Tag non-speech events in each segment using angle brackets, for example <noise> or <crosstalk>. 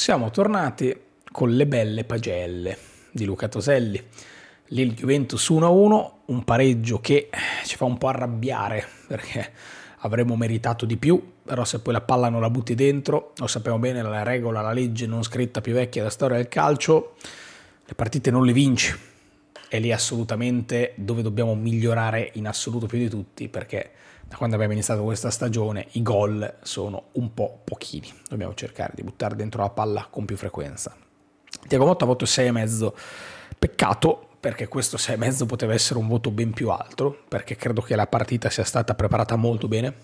Siamo tornati con le belle pagelle di Luca Toselli. Lì il Juventus 1-1, un pareggio che ci fa un po' arrabbiare perché avremmo meritato di più, però se poi la palla non la butti dentro, lo sappiamo bene, la regola, la legge non scritta più vecchia della storia del calcio, le partite non le vinci. È lì assolutamente dove dobbiamo migliorare in assoluto più di tutti perché da quando abbiamo iniziato questa stagione i gol sono un po' pochini, dobbiamo cercare di buttare dentro la palla con più frequenza. Tiago Motta ha voto 6,5, peccato perché questo 6,5 poteva essere un voto ben più alto, perché credo che la partita sia stata preparata molto bene,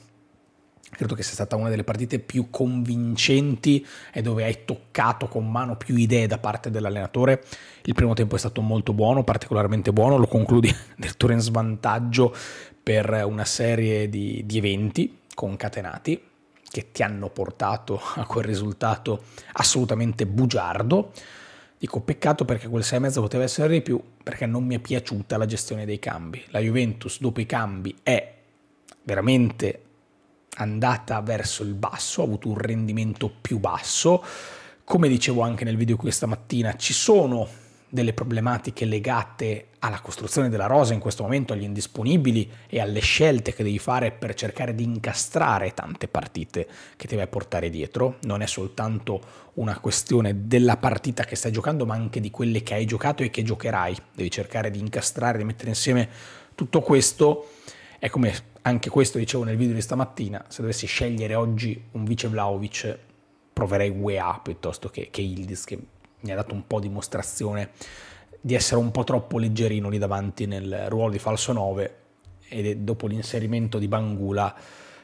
credo che sia stata una delle partite più convincenti e dove hai toccato con mano più idee da parte dell'allenatore. Il primo tempo è stato molto buono, particolarmente buono, lo concludi addirittura <laughs> in svantaggio per una serie di, di eventi concatenati che ti hanno portato a quel risultato assolutamente bugiardo. Dico peccato perché quel 6 e mezzo poteva essere di più, perché non mi è piaciuta la gestione dei cambi. La Juventus dopo i cambi è veramente andata verso il basso, ha avuto un rendimento più basso. Come dicevo anche nel video questa mattina, ci sono delle problematiche legate alla costruzione della rosa in questo momento, agli indisponibili e alle scelte che devi fare per cercare di incastrare tante partite che ti vai a portare dietro. Non è soltanto una questione della partita che stai giocando, ma anche di quelle che hai giocato e che giocherai. Devi cercare di incastrare, di mettere insieme tutto questo. È come anche questo dicevo nel video di stamattina, se dovessi scegliere oggi un vice Vlaovic proverei UEA piuttosto che, che Ildiz che mi ha dato un po' dimostrazione di essere un po' troppo leggerino lì davanti nel ruolo di falso 9 e dopo l'inserimento di Bangula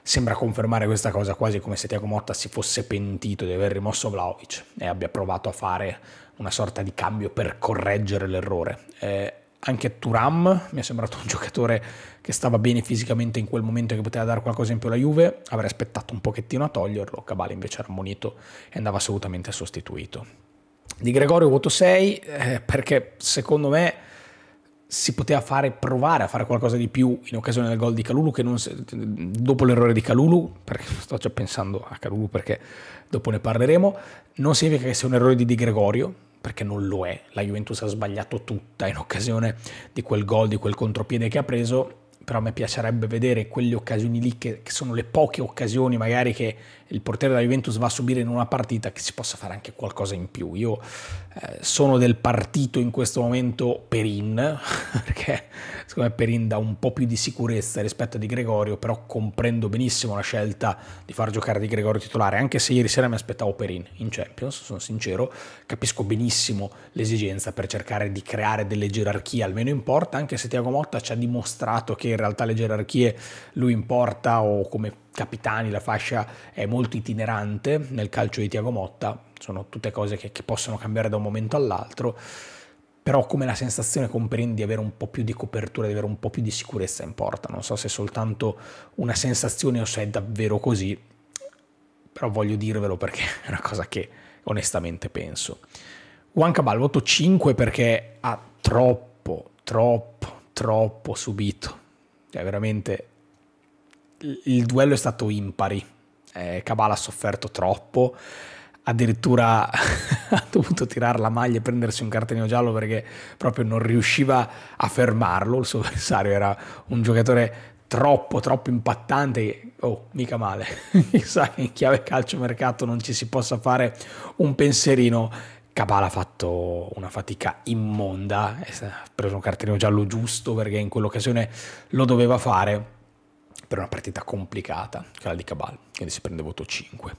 sembra confermare questa cosa quasi come se Tiago Motta si fosse pentito di aver rimosso Vlaovic e abbia provato a fare una sorta di cambio per correggere l'errore. Eh, anche Turam mi è sembrato un <laughs> giocatore che stava bene fisicamente in quel momento e che poteva dare qualcosa in più alla Juve, avrei aspettato un pochettino a toglierlo, Cabale invece era ammonito e andava assolutamente sostituito. Di Gregorio voto 6 eh, perché secondo me si poteva fare, provare a fare qualcosa di più in occasione del gol di Calulu, che non, dopo l'errore di Calulu, perché <laughs> sto già pensando a Calulu perché dopo ne parleremo, non significa che sia un errore di Di Gregorio, perché non lo è. La Juventus ha sbagliato tutta in occasione di quel gol, di quel contropiede che ha preso, però a me piacerebbe vedere quelle occasioni lì che, che sono le poche occasioni magari che il portiere della Juventus va a subire in una partita che si possa fare anche qualcosa in più. Io eh, sono del partito in questo momento Perin, <laughs> perché secondo me Perin dà un po' più di sicurezza rispetto a Di Gregorio, però comprendo benissimo la scelta di far giocare Di Gregorio titolare, anche se ieri sera mi aspettavo Perin in Champions, sono sincero, capisco benissimo l'esigenza per cercare di creare delle gerarchie, almeno in porta, anche se Tiago Motta ci ha dimostrato che in realtà le gerarchie lui importa o come capitani, la fascia è molto itinerante nel calcio di Tiago Motta, sono tutte cose che, che possono cambiare da un momento all'altro, però come la sensazione comprendi di avere un po' più di copertura, di avere un po' più di sicurezza in porta, non so se è soltanto una sensazione o se è davvero così, però voglio dirvelo perché è una cosa che onestamente penso. Juan Cabal, voto 5 perché ha troppo, troppo, troppo subito, È cioè, veramente il duello è stato impari. Eh, Cabala ha sofferto troppo, addirittura <laughs> ha dovuto tirare la maglia e prendersi un cartellino giallo perché proprio non riusciva a fermarlo. Il suo <laughs> avversario era un giocatore troppo, troppo impattante. Oh, mica male. <laughs> Chissà che in chiave calciomercato non ci si possa fare un pensierino. Cabala ha fatto una fatica immonda, eh, ha preso un cartellino giallo giusto perché in quell'occasione lo doveva fare per una partita complicata, quella di Cabal, quindi si prende voto 5.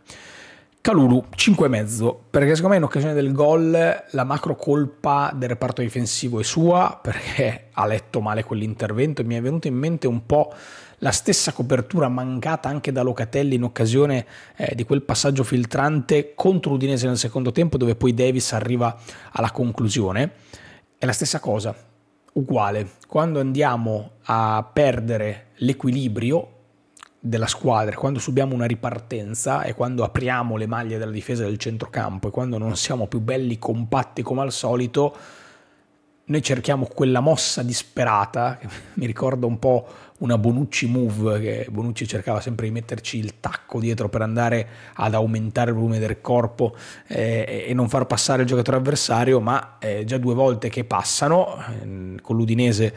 Calulu 5,5 perché secondo me in occasione del gol la macro colpa del reparto difensivo è sua perché <laughs> ha letto male quell'intervento e mi è venuta in mente un po' la stessa copertura mancata anche da Locatelli in occasione eh, di quel passaggio filtrante contro Udinese nel secondo tempo dove poi Davis arriva alla conclusione è la stessa cosa uguale. Quando andiamo a perdere l'equilibrio della squadra, quando subiamo una ripartenza e quando apriamo le maglie della difesa del centrocampo e quando non siamo più belli compatti come al solito, noi cerchiamo quella mossa disperata, che <laughs> mi ricorda un po' una Bonucci move, che Bonucci cercava sempre di metterci il tacco dietro per andare ad aumentare il volume del corpo eh, e non far passare il giocatore avversario, ma eh, già due volte che passano, ehm, con l'Udinese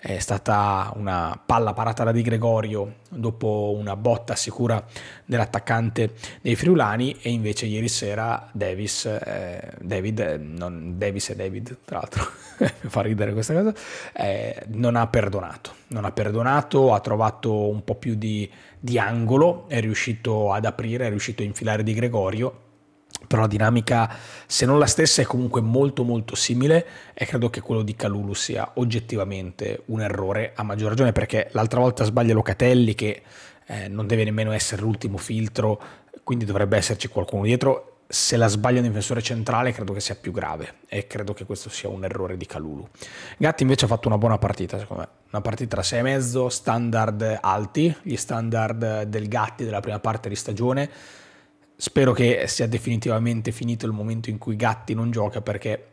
è stata una palla parata da Di Gregorio dopo una botta sicura dell'attaccante dei friulani e invece ieri sera Davis, eh, David, eh, non, Davis e David tra l'altro, <laughs> fa ridere questa cosa, eh, non ha perdonato, non ha perdonato, ha trovato un po' più di, di angolo, è riuscito ad aprire, è riuscito a infilare Di Gregorio però la dinamica, se non la stessa, è comunque molto molto simile e credo che quello di Calulu sia oggettivamente un errore, a maggior ragione perché l'altra volta sbaglia Locatelli che eh, non deve nemmeno essere l'ultimo filtro, quindi dovrebbe esserci qualcuno dietro. Se la sbaglia un difensore centrale credo che sia più grave e credo che questo sia un errore di Calulu. Gatti invece ha fatto una buona partita, secondo me. Una partita da 6,5, standard alti, gli standard del Gatti della prima parte di stagione Spero che sia definitivamente finito il momento in cui Gatti non gioca perché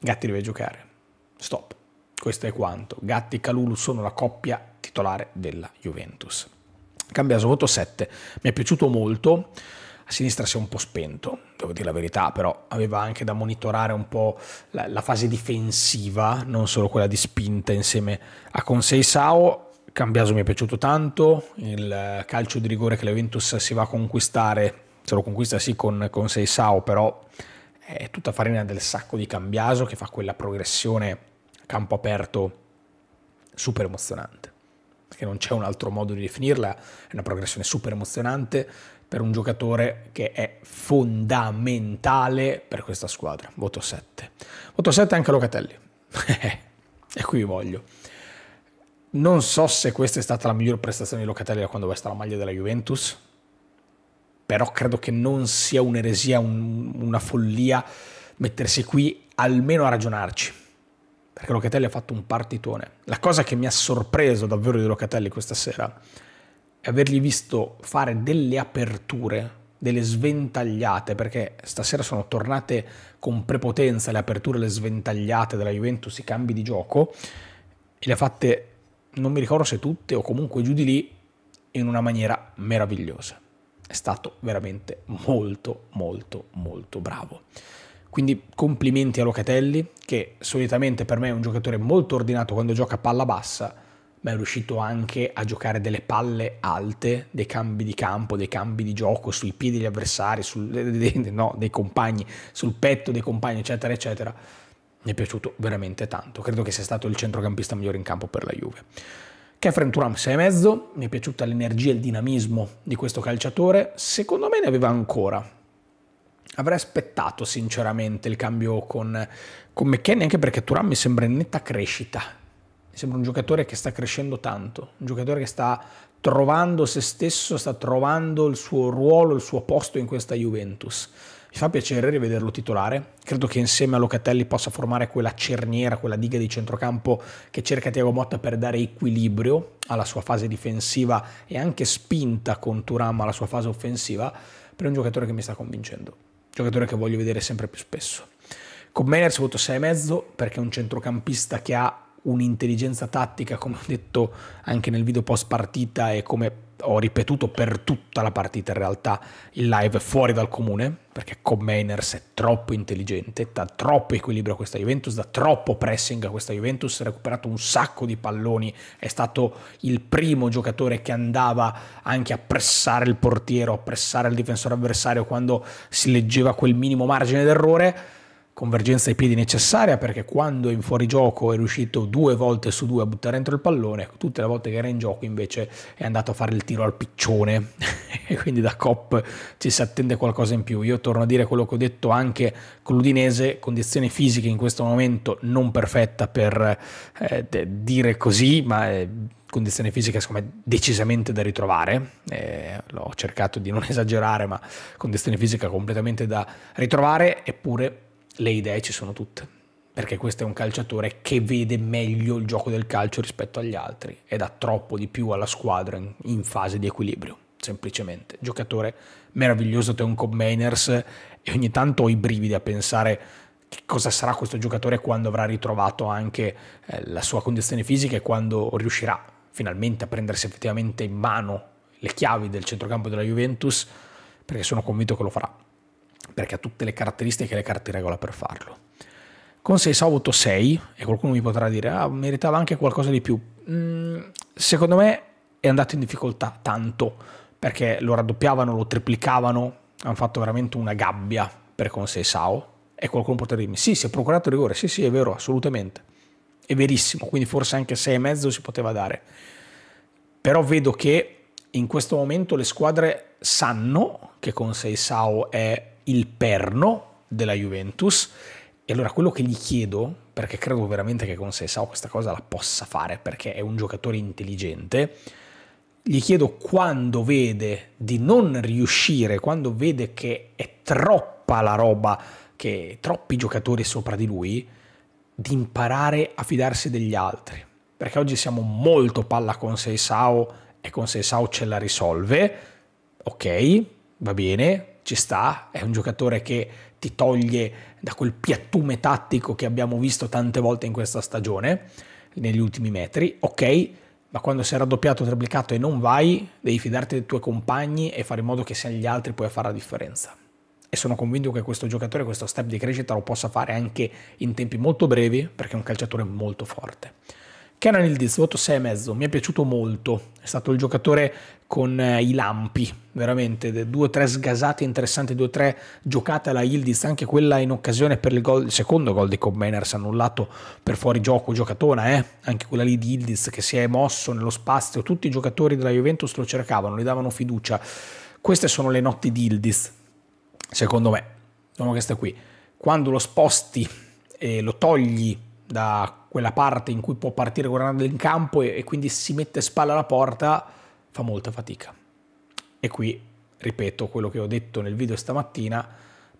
Gatti deve giocare. Stop. Questo è quanto. Gatti e Calulu sono la coppia titolare della Juventus. Cambiaso voto 7. Mi è piaciuto molto. A sinistra si è un po' spento, devo dire la verità, però aveva anche da monitorare un po' la, la fase difensiva, non solo quella di spinta insieme a Consei Sao. Cambiaso mi è piaciuto tanto, il eh, calcio di rigore che la Juventus si va a conquistare se lo conquista sì con, con Seisao, però è tutta farina del sacco di Cambiaso che fa quella progressione a campo aperto super emozionante. Perché non c'è un altro modo di definirla, è una progressione super emozionante per un giocatore che è fondamentale per questa squadra. Voto 7. Voto 7 anche a Locatelli. <laughs> e qui voglio. Non so se questa è stata la miglior prestazione di Locatelli da quando veste la maglia della Juventus, però credo che non sia un'eresia, un, una follia mettersi qui almeno a ragionarci. Perché Locatelli ha fatto un partitone. La cosa che mi ha sorpreso davvero di Locatelli questa sera è avergli visto fare delle aperture, delle sventagliate, perché stasera sono tornate con prepotenza le aperture, le sventagliate della Juventus, i cambi di gioco, e le ha fatte, non mi ricordo se tutte o comunque giù di lì, in una maniera meravigliosa è stato veramente molto molto molto bravo. Quindi complimenti a Locatelli, che solitamente per me è un giocatore molto ordinato quando gioca a palla bassa, ma è riuscito anche a giocare delle palle alte, dei cambi di campo, dei cambi di gioco sui piedi degli avversari, sul, no, dei compagni, sul petto dei compagni, eccetera, eccetera. Mi è piaciuto veramente tanto. Credo che sia stato il centrocampista migliore in campo per la Juve. Kefren Turam mezzo, mi è piaciuta l'energia e il dinamismo di questo calciatore, secondo me ne aveva ancora. Avrei aspettato sinceramente il cambio con, con McKenny anche perché Turam mi sembra in netta crescita. Mi sembra un giocatore che sta crescendo tanto, un giocatore che sta trovando se stesso, sta trovando il suo ruolo, il suo posto in questa Juventus mi fa piacere rivederlo titolare, credo che insieme a Locatelli possa formare quella cerniera, quella diga di centrocampo che cerca Tiago Motta per dare equilibrio alla sua fase difensiva e anche spinta con Turam alla sua fase offensiva, per un giocatore che mi sta convincendo, giocatore che voglio vedere sempre più spesso. Con Meners voto 6,5 perché è un centrocampista che ha un'intelligenza tattica, come ho detto anche nel video post partita e come ho ripetuto per tutta la partita in realtà il live fuori dal comune, perché Commainers è troppo intelligente, dà troppo equilibrio a questa Juventus, dà troppo pressing a questa Juventus, ha recuperato un sacco di palloni, è stato il primo giocatore che andava anche a pressare il portiero, a pressare il difensore avversario quando si leggeva quel minimo margine d'errore convergenza ai piedi necessaria perché quando in fuorigioco è riuscito due volte su due a buttare dentro il pallone, tutte le volte che era in gioco invece è andato a fare il tiro al piccione <laughs> e quindi da Cop ci si attende qualcosa in più. Io torno a dire quello che ho detto anche con l'Udinese, condizione fisica in questo momento non perfetta per eh, dire così, ma... Eh, condizione fisica secondo me decisamente da ritrovare, eh, l'ho cercato di non <laughs> esagerare, ma condizione fisica completamente da ritrovare, eppure le idee ci sono tutte, perché questo è un calciatore che vede meglio il gioco del calcio rispetto agli altri e dà troppo di più alla squadra in, in fase di equilibrio, semplicemente. Giocatore meraviglioso, Teoncom Mainers, e ogni tanto ho i brividi a pensare che cosa sarà questo giocatore quando avrà ritrovato anche eh, la sua condizione fisica e quando riuscirà finalmente a prendersi effettivamente in mano le chiavi del centrocampo della Juventus, perché sono convinto che lo farà perché ha tutte le caratteristiche e le carte in regola per farlo. Con 6 ho avuto 6 e qualcuno mi potrà dire, ah, meritava anche qualcosa di più. Mm, secondo me è andato in difficoltà tanto, perché lo raddoppiavano, lo triplicavano, hanno fatto veramente una gabbia per con 6 Sao E qualcuno potrà dirmi, sì, si è procurato rigore, sì, sì, è vero, assolutamente. È verissimo, quindi forse anche 6,5 si poteva dare. Però vedo che in questo momento le squadre sanno che con 6 Sao è il perno della Juventus. E allora quello che gli chiedo, perché credo veramente che con Sessao questa cosa la possa fare, perché è un giocatore intelligente, gli chiedo quando vede di non riuscire, quando vede che è troppa la roba, che troppi giocatori sopra di lui, di imparare a fidarsi degli altri. Perché oggi siamo molto palla con Seisao e con Seisao ce la risolve. Ok, va bene, ci sta, è un giocatore che ti toglie da quel piattume tattico che abbiamo visto tante volte in questa stagione, negli ultimi metri, ok, ma quando sei raddoppiato o triplicato e non vai, devi fidarti dei tuoi compagni e fare in modo che siano gli altri poi a fare la differenza. E sono convinto che questo giocatore, questo step di crescita lo possa fare anche in tempi molto brevi, perché è un calciatore molto forte. Cannon il Diz, voto mezzo, mi è piaciuto molto, è stato il giocatore con eh, i lampi, veramente, due o tre sgasate interessanti, due o tre giocate alla Yildiz, anche quella in occasione per il, gol, il secondo gol di Combiners annullato per fuori gioco, giocatona, eh? anche quella lì di Yildiz che si è mosso nello spazio, tutti i giocatori della Juventus lo cercavano, gli davano fiducia, queste sono le notti di Yildiz, secondo me, sono diciamo queste qui, quando lo sposti e lo togli da quella parte in cui può partire guardando in campo e, e quindi si mette spalla alla porta, fa molta fatica. E qui, ripeto, quello che ho detto nel video stamattina,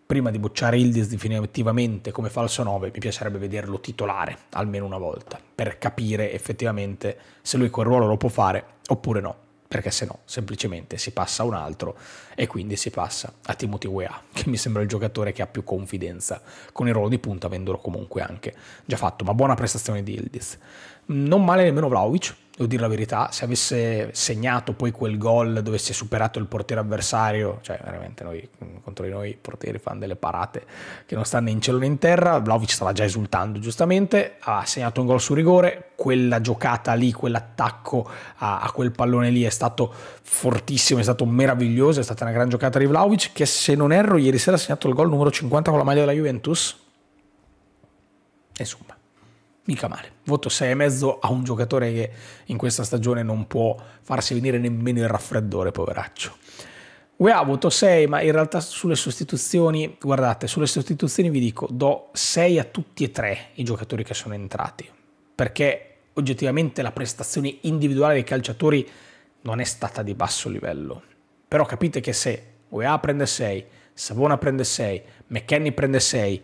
prima di bocciare Ildis definitivamente come falso 9, mi piacerebbe vederlo titolare almeno una volta, per capire effettivamente se lui quel ruolo lo può fare oppure no perché se no semplicemente si passa a un altro e quindi si passa a Timothy Weah, che mi sembra il giocatore che ha più confidenza con il ruolo di punta, avendolo comunque anche già fatto, ma buona prestazione di Ildiz. Non male nemmeno Vlaovic, devo dire la verità, se avesse segnato poi quel gol dove si è superato il portiere avversario, cioè veramente noi mm, contro di noi i portieri fanno delle parate che non stanno né in cielo né in terra, Vlaovic stava già esultando giustamente, ha segnato un gol su rigore, quella giocata lì, quell'attacco a, a quel pallone lì è stato fortissimo, è stato meraviglioso, è stata una gran giocata di Vlaovic che se non erro ieri sera ha segnato il gol numero 50 con la maglia della Juventus. Insomma mica male. Voto 6,5 a un giocatore che in questa stagione non può farsi venire nemmeno il raffreddore, poveraccio. UEA ah, voto 6, ma in realtà sulle sostituzioni, guardate, sulle sostituzioni vi dico, do 6 a tutti e tre i giocatori che sono entrati, perché oggettivamente la prestazione individuale dei calciatori non è stata di basso livello. Però capite che se UEA prende 6, Savona prende 6, McKenny prende 6,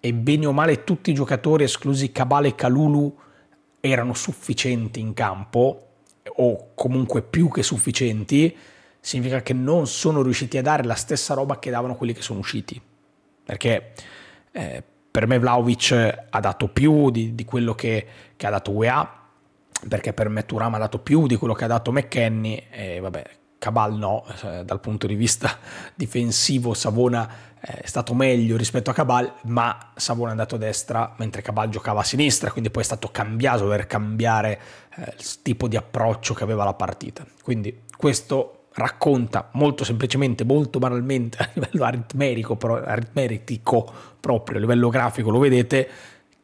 e bene o male tutti i giocatori, esclusi Cabale e Calulu, erano sufficienti in campo, o comunque più che sufficienti, significa che non sono riusciti a dare la stessa roba che davano quelli che sono usciti. Perché eh, per me Vlaovic ha dato più di, di quello che, che, ha dato UEA, perché per me Turam ha dato più di quello che ha dato McKenny, e vabbè, Cabal no, eh, dal punto di vista <laughs> difensivo Savona è stato meglio rispetto a Cabal, ma Savona è andato a destra mentre Cabal giocava a sinistra, quindi poi è stato cambiato per cambiare eh, il tipo di approccio che aveva la partita. Quindi questo racconta molto semplicemente, molto banalmente <laughs> a livello aritmetico, pro, aritmetico proprio, a livello grafico lo vedete,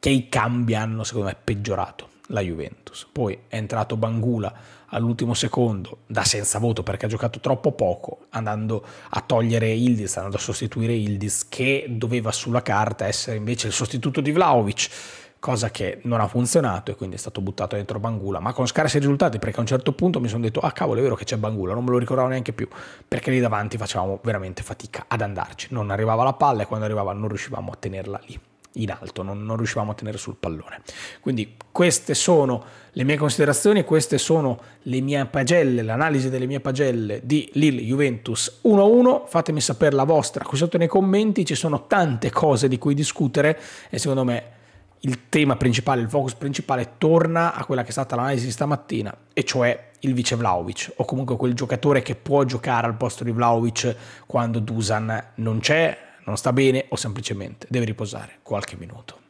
che i cambi hanno secondo me peggiorato la Juventus. Poi è entrato Bangula all'ultimo secondo, da senza voto perché ha giocato troppo poco, andando a togliere Ildiz, andando a sostituire Ildiz, che doveva sulla carta essere invece il sostituto di Vlaovic, cosa che non ha funzionato e quindi è stato buttato dentro Bangula, ma con scarsi risultati perché a un certo punto mi sono detto, ah cavolo è vero che c'è Bangula, non me lo ricordavo neanche più, perché lì davanti facevamo veramente fatica ad andarci, non arrivava la palla e quando arrivava non riuscivamo a tenerla lì in alto, non, non, riuscivamo a tenere sul pallone. Quindi queste sono le mie considerazioni, queste sono le mie pagelle, l'analisi delle mie pagelle di Lille Juventus 1-1, fatemi sapere la vostra qui sotto nei commenti, ci sono tante cose di cui discutere e secondo me il tema principale, il focus principale torna a quella che è stata l'analisi di stamattina, e cioè il vice Vlaovic, o comunque quel giocatore che può giocare al posto di Vlaovic quando Dusan non c'è, non sta bene o semplicemente deve riposare qualche minuto.